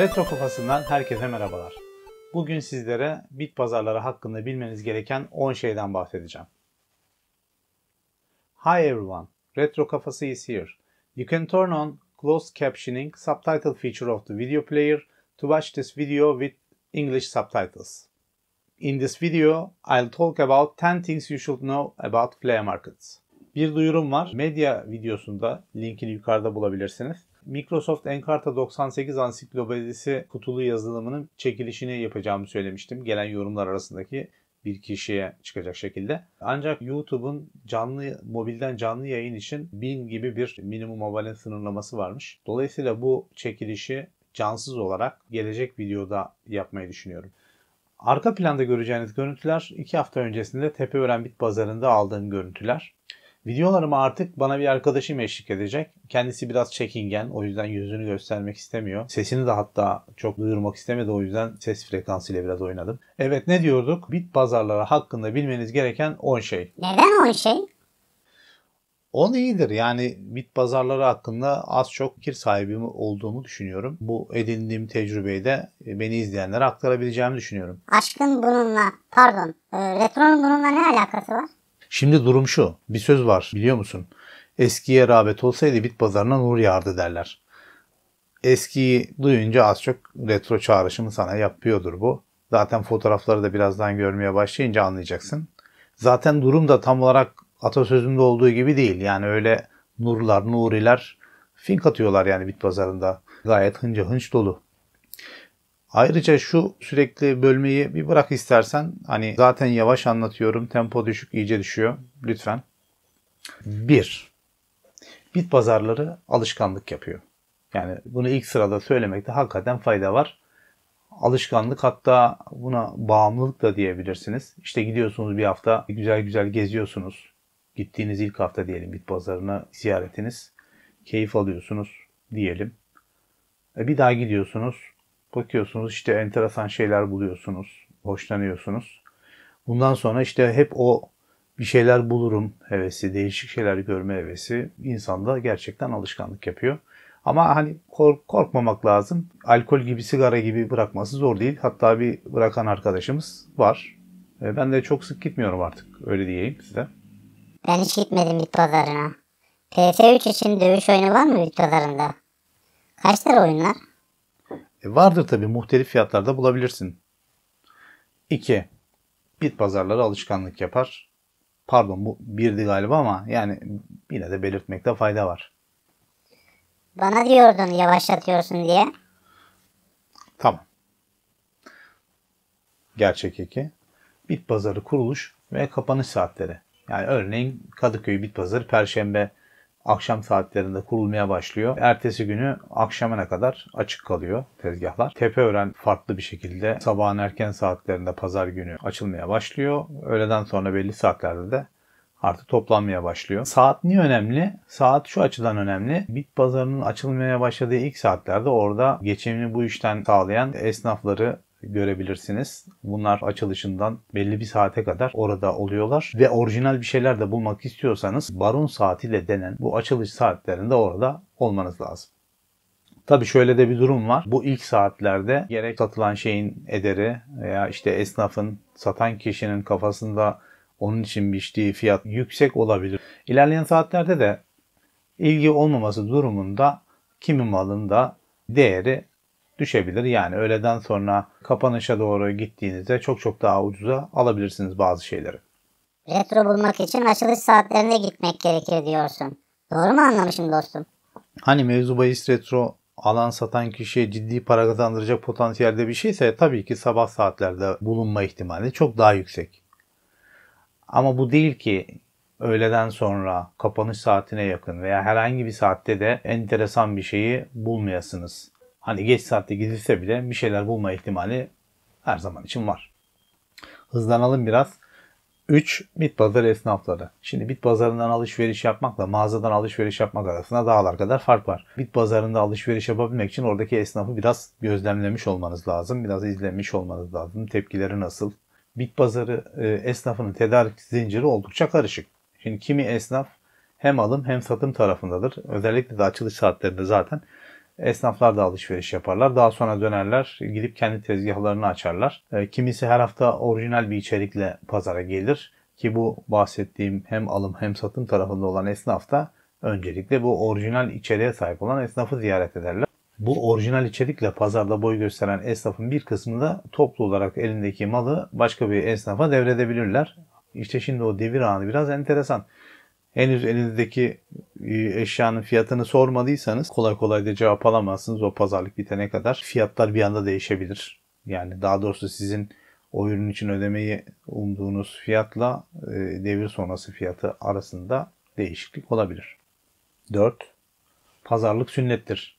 Retro Kafasından herkese merhabalar. Bugün sizlere bit pazarları hakkında bilmeniz gereken 10 şeyden bahsedeceğim. Hi everyone, Retro Kafası is here. You can turn on closed captioning subtitle feature of the video player to watch this video with English subtitles. In this video, I'll talk about 10 things you should know about flea markets. Bir duyurum var. Medya videosunda linkini yukarıda bulabilirsiniz. Microsoft Encarta 98 ansiklopedisi kutulu yazılımının çekilişini yapacağımı söylemiştim. Gelen yorumlar arasındaki bir kişiye çıkacak şekilde. Ancak YouTube'un canlı mobilden canlı yayın için 1000 gibi bir minimum abone sınırlaması varmış. Dolayısıyla bu çekilişi cansız olarak gelecek videoda yapmayı düşünüyorum. Arka planda göreceğiniz görüntüler 2 hafta öncesinde Tepeören Bit Pazarı'nda aldığım görüntüler. Videolarıma artık bana bir arkadaşım eşlik edecek. Kendisi biraz çekingen o yüzden yüzünü göstermek istemiyor. Sesini de hatta çok duyurmak istemedi o yüzden ses frekansıyla biraz oynadım. Evet ne diyorduk? Bit pazarları hakkında bilmeniz gereken 10 şey. Neden 10 şey? O iyidir. Yani bit pazarları hakkında az çok fikir sahibi olduğumu düşünüyorum. Bu edindiğim tecrübeyi de e, beni izleyenlere aktarabileceğimi düşünüyorum. Aşkın bununla, pardon, e, retronun bununla ne alakası var? Şimdi durum şu. Bir söz var biliyor musun? Eskiye rağbet olsaydı bit pazarına nur yağardı derler. Eskiyi duyunca az çok retro çağrışımı sana yapıyordur bu. Zaten fotoğrafları da birazdan görmeye başlayınca anlayacaksın. Zaten durum da tam olarak atasözünde olduğu gibi değil. Yani öyle nurlar, nuriler fink atıyorlar yani bit pazarında. Gayet hınca hınç dolu. Ayrıca şu sürekli bölmeyi bir bırak istersen. Hani zaten yavaş anlatıyorum. Tempo düşük iyice düşüyor. Lütfen. 1. Bit pazarları alışkanlık yapıyor. Yani bunu ilk sırada söylemekte hakikaten fayda var. Alışkanlık hatta buna bağımlılık da diyebilirsiniz. İşte gidiyorsunuz bir hafta güzel güzel geziyorsunuz. Gittiğiniz ilk hafta diyelim bit pazarına ziyaretiniz. Keyif alıyorsunuz diyelim. E, bir daha gidiyorsunuz Bakıyorsunuz işte enteresan şeyler buluyorsunuz, hoşlanıyorsunuz. Bundan sonra işte hep o bir şeyler bulurum hevesi, değişik şeyler görme hevesi insanda gerçekten alışkanlık yapıyor. Ama hani kork korkmamak lazım. Alkol gibi, sigara gibi bırakması zor değil. Hatta bir bırakan arkadaşımız var. E, ben de çok sık gitmiyorum artık. Öyle diyeyim size. Ben hiç gitmedim bit pazarına. PS3 için dövüş oyunu var mı bit pazarında? Kaç lira oyunlar? E vardır tabi muhtelif fiyatlarda bulabilirsin. 2. Bit pazarları alışkanlık yapar. Pardon bu birdi galiba ama yani yine de belirtmekte fayda var. Bana diyordun yavaşlatıyorsun diye. Tamam. Gerçek 2. Bit pazarı kuruluş ve kapanış saatleri. Yani örneğin Kadıköy Bit Pazarı Perşembe akşam saatlerinde kurulmaya başlıyor. Ertesi günü akşamına kadar açık kalıyor tezgahlar. Tepeören farklı bir şekilde sabahın erken saatlerinde pazar günü açılmaya başlıyor. Öğleden sonra belli saatlerde de artık toplanmaya başlıyor. Saat niye önemli? Saat şu açıdan önemli. Bit pazarının açılmaya başladığı ilk saatlerde orada geçimini bu işten sağlayan esnafları görebilirsiniz. Bunlar açılışından belli bir saate kadar orada oluyorlar ve orijinal bir şeyler de bulmak istiyorsanız baron saatiyle denen bu açılış saatlerinde orada olmanız lazım. Tabi şöyle de bir durum var. Bu ilk saatlerde gerek satılan şeyin ederi veya işte esnafın, satan kişinin kafasında onun için biçtiği fiyat yüksek olabilir. İlerleyen saatlerde de ilgi olmaması durumunda kimi malın da değeri düşebilir. Yani öğleden sonra kapanışa doğru gittiğinizde çok çok daha ucuza alabilirsiniz bazı şeyleri. Retro bulmak için açılış saatlerinde gitmek gerekir diyorsun. Doğru mu anlamışım dostum? Hani mevzu bahis retro alan satan kişiye ciddi para kazandıracak potansiyelde bir şeyse tabii ki sabah saatlerde bulunma ihtimali çok daha yüksek. Ama bu değil ki öğleden sonra kapanış saatine yakın veya herhangi bir saatte de enteresan bir şeyi bulmayasınız. Hani geç saatte gidilse bile bir şeyler bulma ihtimali her zaman için var. Hızlanalım biraz. 3. Bit pazarı esnafları. Şimdi bit pazarından alışveriş yapmakla mağazadan alışveriş yapmak arasında dağlar kadar fark var. Bit pazarında alışveriş yapabilmek için oradaki esnafı biraz gözlemlemiş olmanız lazım. Biraz izlemiş olmanız lazım. Tepkileri nasıl? Bit pazarı e, esnafının tedarik zinciri oldukça karışık. Şimdi kimi esnaf hem alım hem satım tarafındadır. Özellikle de açılış saatlerinde zaten Esnaflar da alışveriş yaparlar. Daha sonra dönerler, gidip kendi tezgahlarını açarlar. E, kimisi her hafta orijinal bir içerikle pazara gelir ki bu bahsettiğim hem alım hem satım tarafında olan esnaf da öncelikle bu orijinal içeriğe sahip olan esnafı ziyaret ederler. Bu orijinal içerikle pazarda boy gösteren esnafın bir kısmı da toplu olarak elindeki malı başka bir esnafa devredebilirler. İşte şimdi o devir anı biraz enteresan henüz elinizdeki e, eşyanın fiyatını sormadıysanız kolay kolay da cevap alamazsınız. O pazarlık bitene kadar fiyatlar bir anda değişebilir. Yani daha doğrusu sizin o ürün için ödemeyi umduğunuz fiyatla e, devir sonrası fiyatı arasında değişiklik olabilir. 4. Pazarlık sünnettir.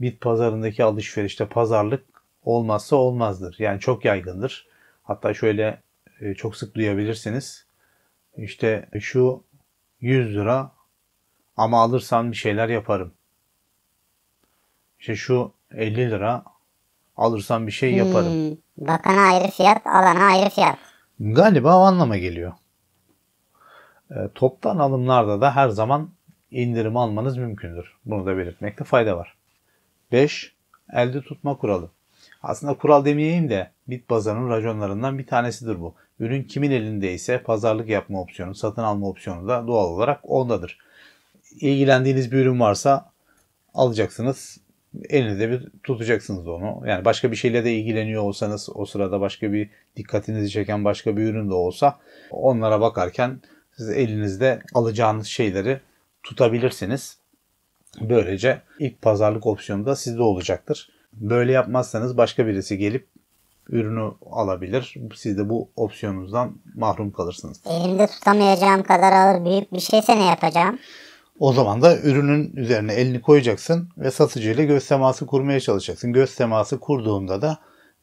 Bit pazarındaki alışverişte pazarlık olmazsa olmazdır. Yani çok yaygındır. Hatta şöyle e, çok sık duyabilirsiniz. İşte şu 100 lira ama alırsan bir şeyler yaparım. İşte şu 50 lira alırsan bir şey yaparım. Hmm, bakana ayrı fiyat, alana ayrı fiyat. Galiba o anlama geliyor. E, toptan alımlarda da her zaman indirim almanız mümkündür. Bunu da belirtmekte fayda var. 5. Elde tutma kuralı. Aslında kural demeyeyim de bit pazarının raconlarından bir tanesidir bu. Ürün kimin elindeyse pazarlık yapma opsiyonu, satın alma opsiyonu da doğal olarak ondadır. İlgilendiğiniz bir ürün varsa alacaksınız. Elinizde bir tutacaksınız onu. Yani başka bir şeyle de ilgileniyor olsanız o sırada başka bir dikkatinizi çeken başka bir ürün de olsa onlara bakarken siz elinizde alacağınız şeyleri tutabilirsiniz. Böylece ilk pazarlık opsiyonu da sizde olacaktır. Böyle yapmazsanız başka birisi gelip ürünü alabilir. Siz de bu opsiyonunuzdan mahrum kalırsınız. Elimde tutamayacağım kadar ağır büyük bir şeyse ne yapacağım? O zaman da ürünün üzerine elini koyacaksın ve satıcıyla göz teması kurmaya çalışacaksın. Göz teması kurduğunda da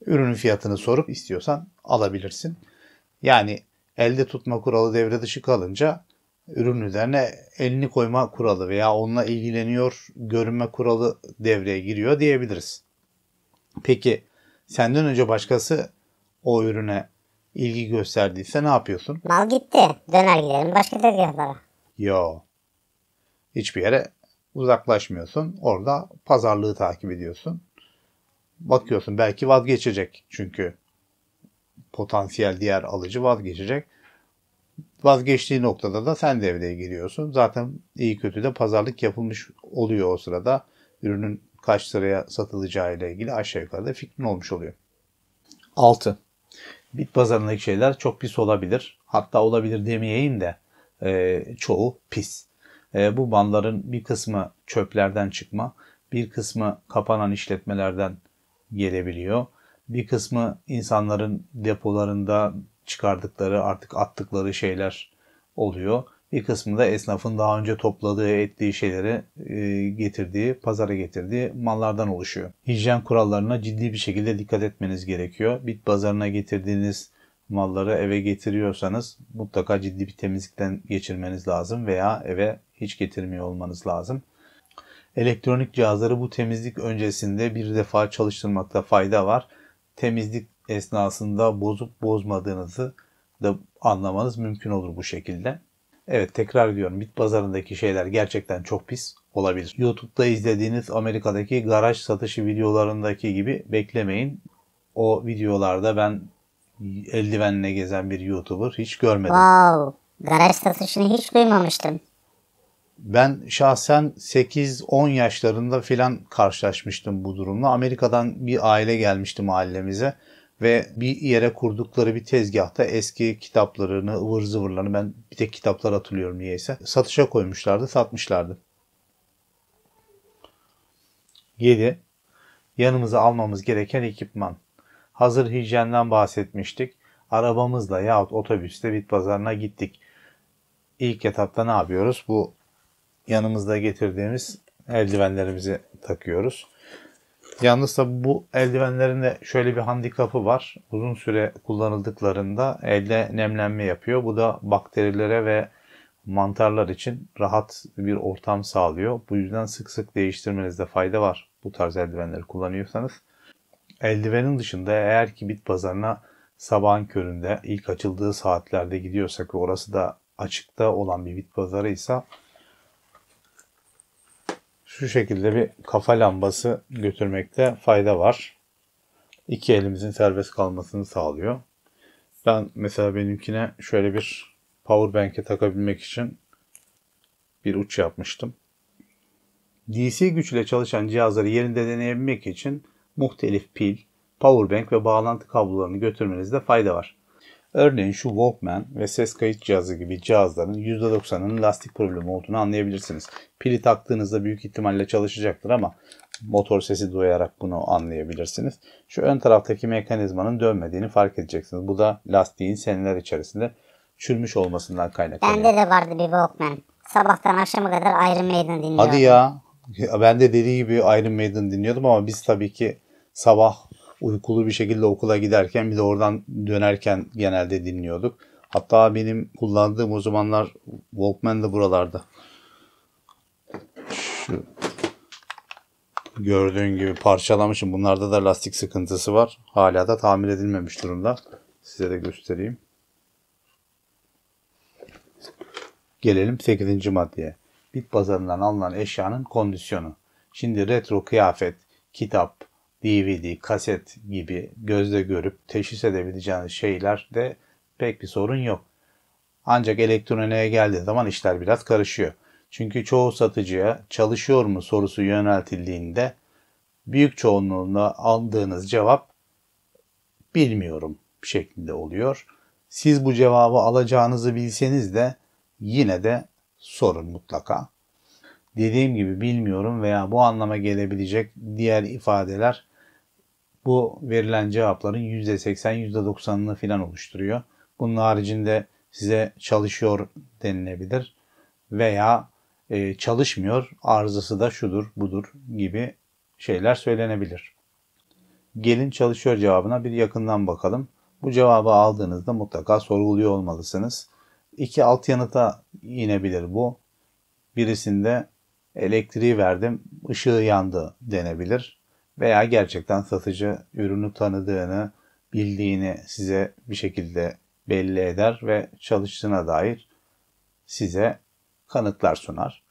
ürünün fiyatını sorup istiyorsan alabilirsin. Yani elde tutma kuralı devre dışı kalınca ürün üzerine elini koyma kuralı veya onunla ilgileniyor görünme kuralı devreye giriyor diyebiliriz. Peki senden önce başkası o ürüne ilgi gösterdiyse ne yapıyorsun? Mal gitti. Döner gidelim başka tezgahlara. Yo. Hiçbir yere uzaklaşmıyorsun. Orada pazarlığı takip ediyorsun. Bakıyorsun belki vazgeçecek çünkü potansiyel diğer alıcı vazgeçecek. Vazgeçtiği noktada da sen devreye giriyorsun. Zaten iyi kötü de pazarlık yapılmış oluyor o sırada. Ürünün kaç liraya satılacağı ile ilgili aşağı yukarı da fikrin olmuş oluyor. 6. Bit pazarındaki şeyler çok pis olabilir. Hatta olabilir demeyeyim de e, çoğu pis. E, bu malların bir kısmı çöplerden çıkma, bir kısmı kapanan işletmelerden gelebiliyor. Bir kısmı insanların depolarında çıkardıkları, artık attıkları şeyler oluyor. Bir kısmı da esnafın daha önce topladığı, ettiği şeyleri e, getirdiği, pazara getirdiği mallardan oluşuyor. Hijyen kurallarına ciddi bir şekilde dikkat etmeniz gerekiyor. Bit pazarına getirdiğiniz malları eve getiriyorsanız mutlaka ciddi bir temizlikten geçirmeniz lazım veya eve hiç getirmiyor olmanız lazım. Elektronik cihazları bu temizlik öncesinde bir defa çalıştırmakta fayda var. Temizlik esnasında bozup bozmadığınızı da anlamanız mümkün olur bu şekilde. Evet tekrar diyorum bit pazarındaki şeyler gerçekten çok pis olabilir. YouTube'da izlediğiniz Amerika'daki garaj satışı videolarındaki gibi beklemeyin. O videolarda ben eldivenle gezen bir YouTuber hiç görmedim. Wow, garaj satışını hiç duymamıştım. Ben şahsen 8-10 yaşlarında filan karşılaşmıştım bu durumla. Amerika'dan bir aile gelmişti mahallemize ve bir yere kurdukları bir tezgahta eski kitaplarını, ıvır zıvırlarını ben bir tek kitaplar hatırlıyorum niyeyse. Satışa koymuşlardı, satmışlardı. 7. Yanımıza almamız gereken ekipman. Hazır hijyenden bahsetmiştik. Arabamızla yahut otobüste bit pazarına gittik. İlk etapta ne yapıyoruz? Bu yanımızda getirdiğimiz eldivenlerimizi takıyoruz. Yalnız da bu eldivenlerin de şöyle bir handikapı var. Uzun süre kullanıldıklarında elde nemlenme yapıyor. Bu da bakterilere ve mantarlar için rahat bir ortam sağlıyor. Bu yüzden sık sık değiştirmenizde fayda var bu tarz eldivenleri kullanıyorsanız. Eldivenin dışında eğer ki bit pazarına sabahın köründe ilk açıldığı saatlerde gidiyorsak ve orası da açıkta olan bir bit pazarıysa şu şekilde bir kafa lambası götürmekte fayda var. İki elimizin serbest kalmasını sağlıyor. Ben mesela benimkine şöyle bir power bank'e takabilmek için bir uç yapmıştım. DC güçle çalışan cihazları yerinde deneyebilmek için muhtelif pil, power bank ve bağlantı kablolarını götürmenizde fayda var. Örneğin şu Walkman ve ses kayıt cihazı gibi cihazların %90'ının lastik problemi olduğunu anlayabilirsiniz. Pili taktığınızda büyük ihtimalle çalışacaktır ama motor sesi duyarak bunu anlayabilirsiniz. Şu ön taraftaki mekanizmanın dönmediğini fark edeceksiniz. Bu da lastiğin seneler içerisinde çürümüş olmasından kaynaklanıyor. Bende de vardı bir Walkman. Sabahtan akşama kadar Iron Maiden dinliyordum. Hadi ya. Ben de dediği gibi Iron Maiden dinliyordum ama biz tabii ki sabah uykulu bir şekilde okula giderken bir de oradan dönerken genelde dinliyorduk. Hatta benim kullandığım o zamanlar Walkman da buralarda. Şu gördüğün gibi parçalamışım. Bunlarda da lastik sıkıntısı var. Hala da tamir edilmemiş durumda. Size de göstereyim. Gelelim 8. maddeye. Bit pazarından alınan eşyanın kondisyonu. Şimdi retro kıyafet, kitap, DVD, kaset gibi gözde görüp teşhis edebileceğiniz şeylerde pek bir sorun yok. Ancak elektroniğe geldiği zaman işler biraz karışıyor. Çünkü çoğu satıcıya çalışıyor mu sorusu yöneltildiğinde büyük çoğunluğunda aldığınız cevap bilmiyorum şeklinde oluyor. Siz bu cevabı alacağınızı bilseniz de yine de sorun mutlaka. Dediğim gibi bilmiyorum veya bu anlama gelebilecek diğer ifadeler bu verilen cevapların %80, %90'ını filan oluşturuyor. Bunun haricinde size çalışıyor denilebilir veya e, çalışmıyor, arızası da şudur, budur gibi şeyler söylenebilir. Gelin çalışıyor cevabına bir yakından bakalım. Bu cevabı aldığınızda mutlaka sorguluyor olmalısınız. İki alt yanıta inebilir bu. Birisinde elektriği verdim, ışığı yandı denebilir veya gerçekten satıcı ürünü tanıdığını, bildiğini size bir şekilde belli eder ve çalıştığına dair size kanıtlar sunar.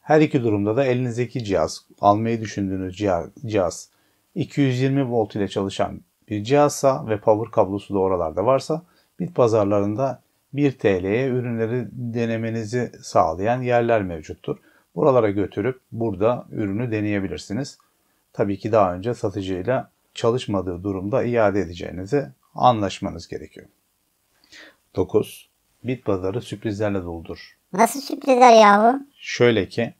Her iki durumda da elinizdeki cihaz, almayı düşündüğünüz cihaz 220 volt ile çalışan bir cihazsa ve power kablosu da oralarda varsa bit pazarlarında 1 TL'ye ürünleri denemenizi sağlayan yerler mevcuttur. Buralara götürüp burada ürünü deneyebilirsiniz tabii ki daha önce satıcıyla çalışmadığı durumda iade edeceğinizi anlaşmanız gerekiyor. 9. Bit pazarı sürprizlerle doldur. Nasıl sürprizler yahu? Şöyle ki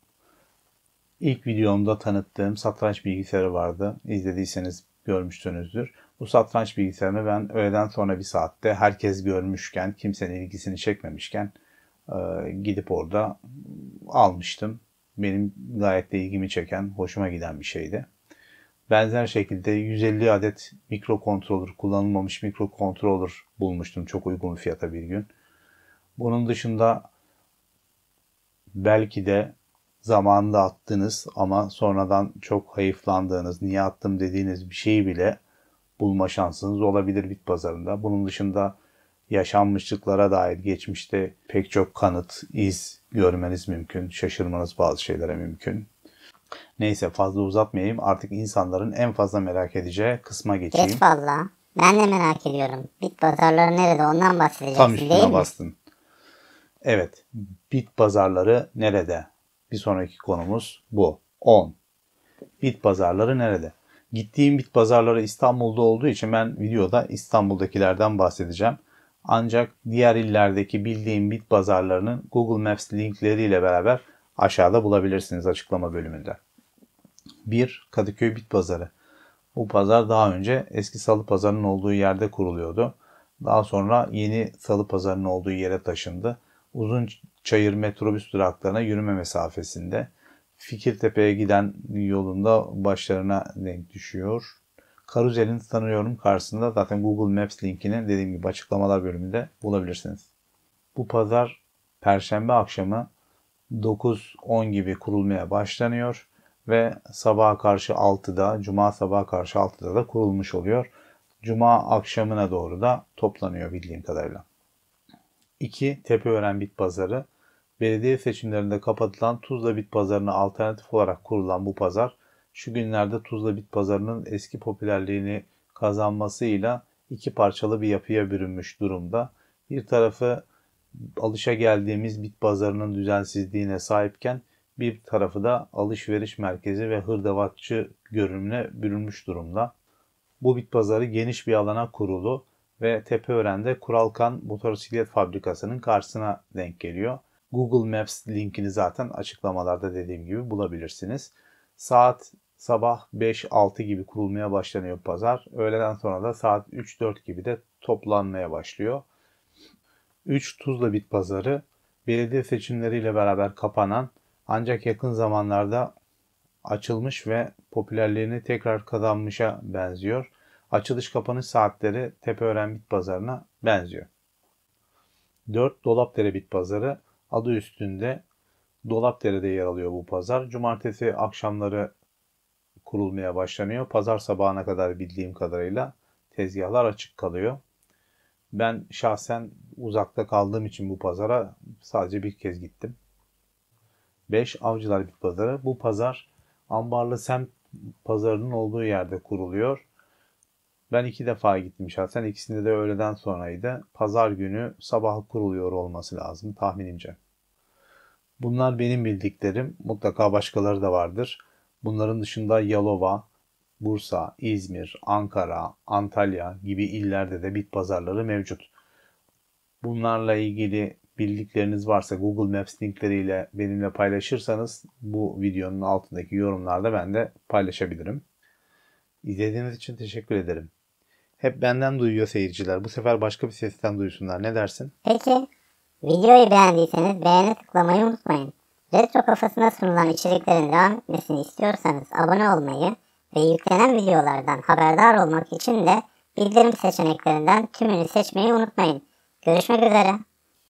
ilk videomda tanıttığım satranç bilgisayarı vardı. İzlediyseniz görmüşsünüzdür. Bu satranç bilgisayarını ben öğleden sonra bir saatte herkes görmüşken, kimsenin ilgisini çekmemişken e, gidip orada almıştım. Benim gayet de ilgimi çeken, hoşuma giden bir şeydi. Benzer şekilde 150 adet mikrokontroller, kullanılmamış mikrokontroller bulmuştum çok uygun fiyata bir gün. Bunun dışında belki de zamanında attınız ama sonradan çok hayıflandığınız, niye attım dediğiniz bir şeyi bile bulma şansınız olabilir bit pazarında. Bunun dışında yaşanmışlıklara dair geçmişte pek çok kanıt, iz görmeniz mümkün. Şaşırmanız bazı şeylere mümkün. Neyse fazla uzatmayayım. Artık insanların en fazla merak edeceği kısma geçeyim. Geç valla. Ben de merak ediyorum. Bit pazarları nerede ondan bahsedeceksin Tam üstüne bastın. Evet. Bit pazarları nerede? Bir sonraki konumuz bu. 10. Bit pazarları nerede? Gittiğim bit pazarları İstanbul'da olduğu için ben videoda İstanbul'dakilerden bahsedeceğim. Ancak diğer illerdeki bildiğim bit pazarlarının Google Maps linkleriyle beraber aşağıda bulabilirsiniz açıklama bölümünde. 1. Kadıköy Bit Pazarı. Bu pazar daha önce eski salı pazarının olduğu yerde kuruluyordu. Daha sonra yeni salı pazarının olduğu yere taşındı. Uzun çayır metrobüs duraklarına yürüme mesafesinde. Fikirtepe'ye giden yolunda başlarına denk düşüyor. Karuzel'in sanıyorum karşısında zaten Google Maps linkini dediğim gibi açıklamalar bölümünde bulabilirsiniz. Bu pazar Perşembe akşamı 9-10 gibi kurulmaya başlanıyor ve sabaha karşı 6'da, cuma sabaha karşı 6'da da kurulmuş oluyor. Cuma akşamına doğru da toplanıyor bildiğim kadarıyla. 2. Tepeören Bit Pazarı Belediye seçimlerinde kapatılan Tuzla Bit Pazarı'na alternatif olarak kurulan bu pazar, şu günlerde Tuzla Bit Pazarı'nın eski popülerliğini kazanmasıyla iki parçalı bir yapıya bürünmüş durumda. Bir tarafı alışa geldiğimiz bit pazarının düzensizliğine sahipken bir tarafı da alışveriş merkezi ve hırdavatçı görünümüne bürünmüş durumda. Bu bit pazarı geniş bir alana kurulu ve Tepeören'de Kuralkan Motosiklet Fabrikası'nın karşısına denk geliyor. Google Maps linkini zaten açıklamalarda dediğim gibi bulabilirsiniz. Saat sabah 5-6 gibi kurulmaya başlanıyor pazar. Öğleden sonra da saat 3-4 gibi de toplanmaya başlıyor. 3 Tuzla Bit Pazarı belediye seçimleriyle beraber kapanan ancak yakın zamanlarda açılmış ve popülerliğini tekrar kazanmışa benziyor. Açılış kapanış saatleri Tepeören Bit Pazarı'na benziyor. 4. Dolapdere Bit Pazarı adı üstünde Dolapdere'de yer alıyor bu pazar. Cumartesi akşamları kurulmaya başlanıyor. Pazar sabahına kadar bildiğim kadarıyla tezgahlar açık kalıyor. Ben şahsen uzakta kaldığım için bu pazara sadece bir kez gittim. 5 Avcılar Bit Pazarı. Bu pazar Ambarlı semt pazarının olduğu yerde kuruluyor. Ben iki defa gittim şahsen. İkisinde de öğleden sonraydı. Pazar günü sabah kuruluyor olması lazım tahminimce. Bunlar benim bildiklerim. Mutlaka başkaları da vardır. Bunların dışında Yalova, Bursa, İzmir, Ankara, Antalya gibi illerde de bit pazarları mevcut. Bunlarla ilgili bildikleriniz varsa Google Maps linkleriyle benimle paylaşırsanız bu videonun altındaki yorumlarda ben de paylaşabilirim. İzlediğiniz için teşekkür ederim. Hep benden duyuyor seyirciler. Bu sefer başka bir sesten duysunlar. Ne dersin? Peki. Videoyu beğendiyseniz beğeni tıklamayı unutmayın. Retro kafasına sunulan içeriklerin devam etmesini istiyorsanız abone olmayı ve yüklenen videolardan haberdar olmak için de bildirim seçeneklerinden tümünü seçmeyi unutmayın. Görüşmek üzere.